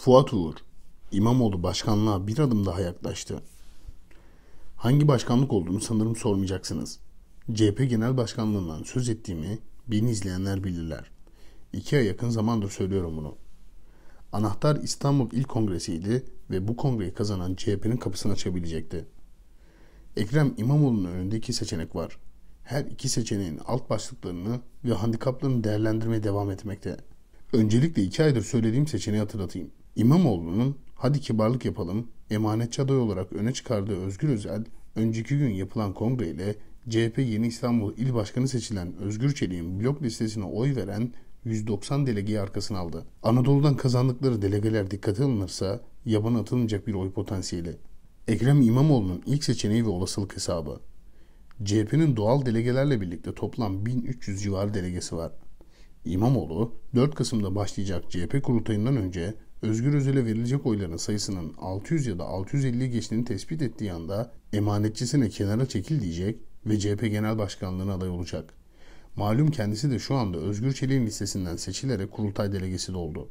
Fuat Uğur, İmamoğlu başkanlığa bir adım daha yaklaştı. Hangi başkanlık olduğunu sanırım sormayacaksınız. CHP Genel Başkanlığından söz ettiğimi beni izleyenler bilirler. İki ay yakın zamandır söylüyorum bunu. Anahtar İstanbul İl Kongresi'ydi ve bu kongreyi kazanan CHP'nin kapısını açabilecekti. Ekrem İmamoğlu'nun önünde iki seçenek var. Her iki seçeneğin alt başlıklarını ve handikaplarını değerlendirmeye devam etmekte. Öncelikle iki aydır söylediğim seçeneği hatırlatayım. İmamoğlu'nun hadi kibarlık yapalım emanetçi aday olarak öne çıkardığı Özgür Özel önceki gün yapılan kongre ile CHP Yeni İstanbul İl Başkanı seçilen Özgür Çelik'in blok listesine oy veren 190 delegeyi arkasına aldı. Anadolu'dan kazandıkları delegeler dikkate alınırsa yabana atılmayacak bir oy potansiyeli. Ekrem İmamoğlu'nun ilk seçeneği ve olasılık hesabı. CHP'nin doğal delegelerle birlikte toplam 1300 civarı delegesi var. İmamoğlu 4 Kasım'da başlayacak CHP kurultayından önce Özgür Özel'e verilecek oyların sayısının 600 ya da 650'yi geçtiğini tespit ettiği anda emanetçisine kenara çekil diyecek ve CHP Genel Başkanlığı'na aday olacak. Malum kendisi de şu anda Özgür Çelik'in listesinden seçilerek kurultay delegesi de oldu.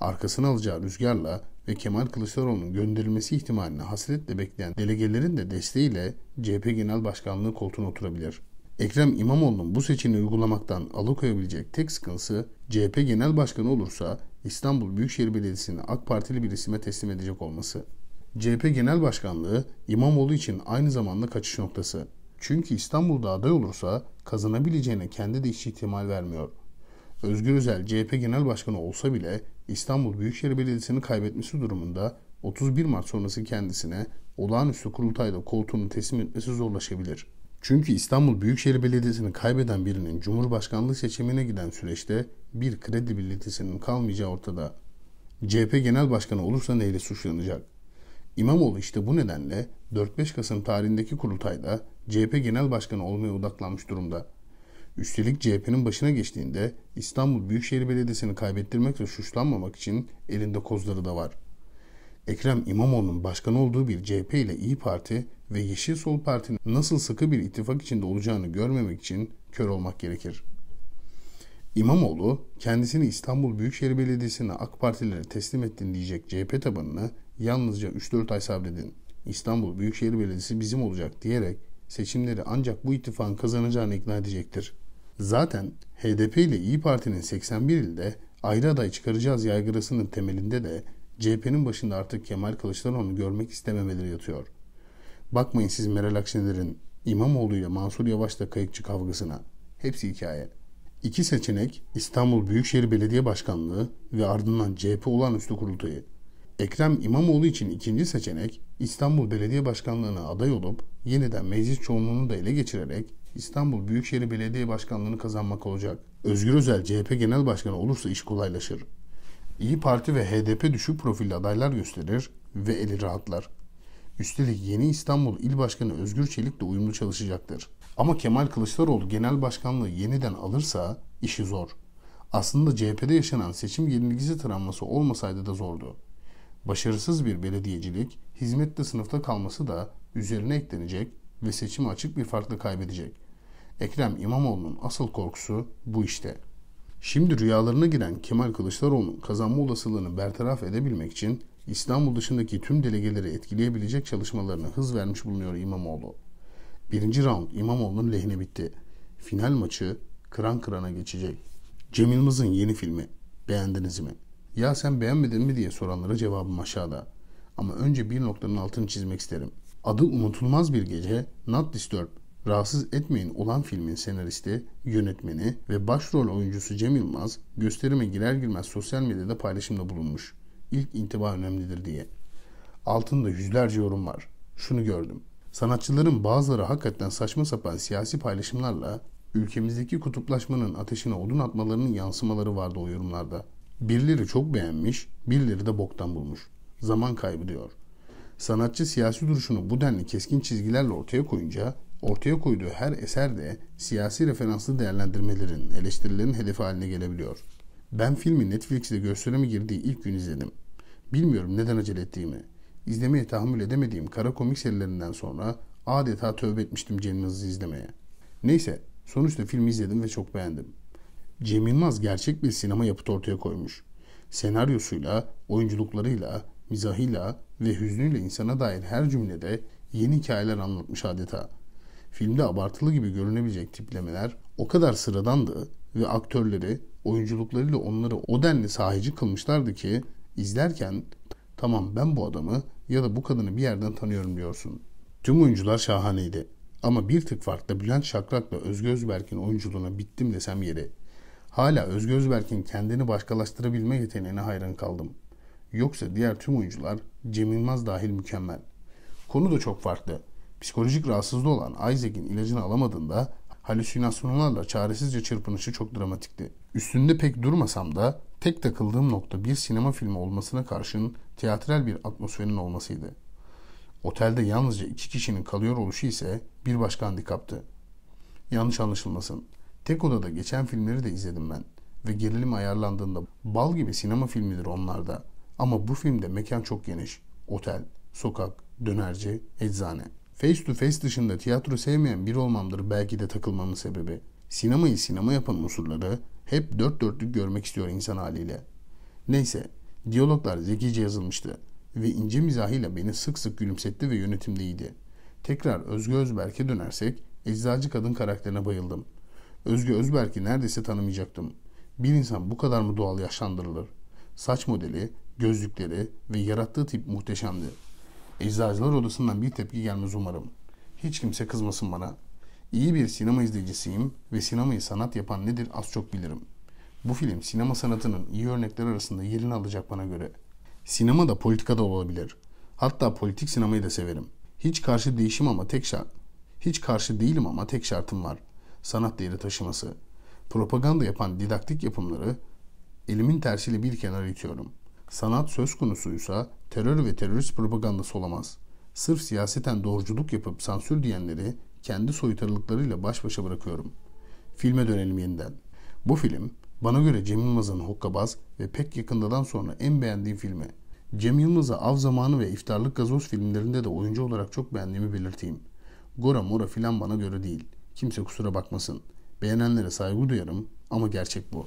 Arkasına alacağı rüzgarla ve Kemal Kılıçdaroğlu'nun gönderilmesi ihtimalini hasretle bekleyen delegelerin de desteğiyle CHP Genel Başkanlığı koltuğuna oturabilir. Ekrem İmamoğlu'nun bu seçeneği uygulamaktan alıkoyabilecek tek sıkıntısı CHP Genel Başkanı olursa İstanbul Büyükşehir Belediyesi'ni AK Partili bir isime teslim edecek olması, CHP Genel Başkanlığı İmamoğlu için aynı zamanda kaçış noktası. Çünkü İstanbul'da aday olursa kazanabileceğine kendi de hiç ihtimal vermiyor. Özgür Özel CHP Genel Başkanı olsa bile İstanbul Büyükşehir Belediyesi'ni kaybetmesi durumunda 31 Mart sonrası kendisine olağanüstü kurultayda koltuğunu teslim etmesi zorlaşabilir.'' Çünkü İstanbul Büyükşehir Belediyesi'ni kaybeden birinin Cumhurbaşkanlığı seçimine giden süreçte bir kredibilitesinin kalmayacağı ortada. CHP Genel Başkanı olursa neyle suçlanacak? İmamoğlu işte bu nedenle 4-5 Kasım tarihindeki kurultayda CHP Genel Başkanı olmaya odaklanmış durumda. Üstelik CHP'nin başına geçtiğinde İstanbul Büyükşehir Belediyesi'ni kaybettirmekle suçlanmamak için elinde kozları da var. Ekrem İmamoğlu'nun başkan olduğu bir CHP ile İyi Parti ve Yeşil Sol Parti'nin nasıl sıkı bir ittifak içinde olacağını görmemek için kör olmak gerekir. İmamoğlu kendisini İstanbul Büyükşehir Belediyesi'ne AK Partilere teslim ettin diyecek CHP tabanına yalnızca 3-4 ay sabredin. İstanbul Büyükşehir Belediyesi bizim olacak diyerek seçimleri ancak bu ittifakın kazanacağını ikna edecektir. Zaten HDP ile İyi Parti'nin 81 ilde ayrı aday çıkaracağız yaygırasının temelinde de CHP'nin başında artık Kemal Kılıçdaroğlu'nu görmek istememeleri yatıyor. Bakmayın siz Meral Akşener'in İmamoğlu ile Mansur Yavaş'la kayıkçı kavgasına. Hepsi hikaye. İki seçenek İstanbul Büyükşehir Belediye Başkanlığı ve ardından CHP olağanüstü kurultayı. Ekrem İmamoğlu için ikinci seçenek İstanbul Belediye Başkanlığı'na aday olup yeniden meclis çoğunluğunu da ele geçirerek İstanbul Büyükşehir Belediye Başkanlığı'nı kazanmak olacak. Özgür Özel CHP Genel Başkanı olursa iş kolaylaşır. İyi Parti ve HDP düşük profilli adaylar gösterir ve eli rahatlar. Üstelik yeni İstanbul İl Başkanı Özgür Çelik de uyumlu çalışacaktır. Ama Kemal Kılıçdaroğlu genel başkanlığı yeniden alırsa işi zor. Aslında CHP'de yaşanan seçim yenilgisi travması olmasaydı da zordu. Başarısız bir belediyecilik, hizmette sınıfta kalması da üzerine eklenecek ve seçimi açık bir farkla kaybedecek. Ekrem İmamoğlu'nun asıl korkusu bu işte.'' Şimdi rüyalarına giren Kemal Kılıçdaroğlu'nun kazanma olasılığını bertaraf edebilmek için İstanbul dışındaki tüm delegeleri etkileyebilecek çalışmalarına hız vermiş bulunuyor İmamoğlu. Birinci round İmamoğlu'nun lehine bitti. Final maçı kıran kırana geçecek. Cem Yılmaz'ın yeni filmi beğendiniz mi? Ya sen beğenmedin mi diye soranlara cevabım aşağıda. Ama önce bir noktanın altını çizmek isterim. Adı unutulmaz bir gece Not Disturbed Rahatsız Etmeyin olan filmin senaristi, yönetmeni ve başrol oyuncusu Cem Yılmaz gösterime girer girmez sosyal medyada paylaşımda bulunmuş. İlk intiba önemlidir diye. Altında yüzlerce yorum var. Şunu gördüm. Sanatçıların bazıları hakikaten saçma sapan siyasi paylaşımlarla ülkemizdeki kutuplaşmanın ateşine odun atmalarının yansımaları vardı o yorumlarda. Birileri çok beğenmiş, birileri de boktan bulmuş. Zaman kaybı diyor. Sanatçı siyasi duruşunu bu denli keskin çizgilerle ortaya koyunca ortaya koyduğu her eser de siyasi referanslı değerlendirmelerin, eleştirilerin hedefi haline gelebiliyor. Ben filmi Netflix'te gösterime girdiği ilk gün izledim. Bilmiyorum neden acele ettiğimi. İzlemeye tahammül edemediğim kara komik serilerinden sonra adeta tövbe etmiştim Cem Yılmaz'ı izlemeye. Neyse sonuçta filmi izledim ve çok beğendim. Cem Yılmaz gerçek bir sinema yapıtı ortaya koymuş. Senaryosuyla, oyunculuklarıyla, mizahıyla ve hüznüyle insana dair her cümlede yeni hikayeler anlatmış adeta.'' filmde abartılı gibi görünebilecek tiplemeler o kadar sıradandı ve aktörleri oyunculuklarıyla onları o denli sahici kılmışlardı ki izlerken tamam ben bu adamı ya da bu kadını bir yerden tanıyorum diyorsun. Tüm oyuncular şahaneydi. Ama bir tık farklı. Bülent Şakrak'la Özge Özberk'in oyunculuğuna bittim desem yeri. Hala Özge Özberk'in kendini başkalaştırabilme yeteneğine hayran kaldım. Yoksa diğer tüm oyuncular Cem Yılmaz dahil mükemmel. Konu da çok farklı. Psikolojik rahatsızlığı olan Isaac'in ilacını alamadığında halüsinasyonlarla çaresizce çırpınışı çok dramatikti. Üstünde pek durmasam da tek takıldığım nokta bir sinema filmi olmasına karşın tiyatral bir atmosferin olmasıydı. Otelde yalnızca iki kişinin kalıyor oluşu ise bir başka handikaptı. Yanlış anlaşılmasın. Tek odada geçen filmleri de izledim ben ve gerilim ayarlandığında bal gibi sinema filmidir onlarda. Ama bu filmde mekan çok geniş. Otel, sokak, dönerci, eczane. Face to face dışında tiyatro sevmeyen biri olmamdır belki de takılmamın sebebi. Sinemayı sinema yapan unsurları hep dört dörtlük görmek istiyor insan haliyle. Neyse, diyaloglar zekice yazılmıştı ve ince mizahıyla beni sık sık gülümsetti ve yönetimdeydi. Tekrar Özge Özberk'e dönersek, eczacı kadın karakterine bayıldım. Özge Özberk'i neredeyse tanımayacaktım. Bir insan bu kadar mı doğal yaşlandırılır? Saç modeli, gözlükleri ve yarattığı tip muhteşemdi. Eczacılar Odası'ndan bir tepki gelmez umarım. Hiç kimse kızmasın bana. İyi bir sinema izleyicisiyim ve sinemayı sanat yapan nedir az çok bilirim. Bu film sinema sanatının iyi örnekler arasında yerini alacak bana göre. Sinema da politika da olabilir. Hatta politik sinemayı da severim. Hiç karşı değişim ama tek şart. Hiç karşı değilim ama tek şartım var. Sanat değeri taşıması. Propaganda yapan didaktik yapımları elimin tersiyle bir kenara itiyorum.'' Sanat söz konusuysa terör ve terörist propagandası olamaz. Sırf siyaseten doğruculuk yapıp sansür diyenleri kendi soytarılıklarıyla baş başa bırakıyorum. Filme dönelim yeniden. Bu film bana göre Cem Yılmaz'ın Hokkabaz ve Pek Yakındadan sonra en beğendiğim filmi. Cem Yılmaz'ı Av Zamanı ve İftarlık Gazoz filmlerinde de oyuncu olarak çok beğendiğimi belirteyim. Gora mora filan bana göre değil. Kimse kusura bakmasın. Beğenenlere saygı duyarım ama gerçek bu.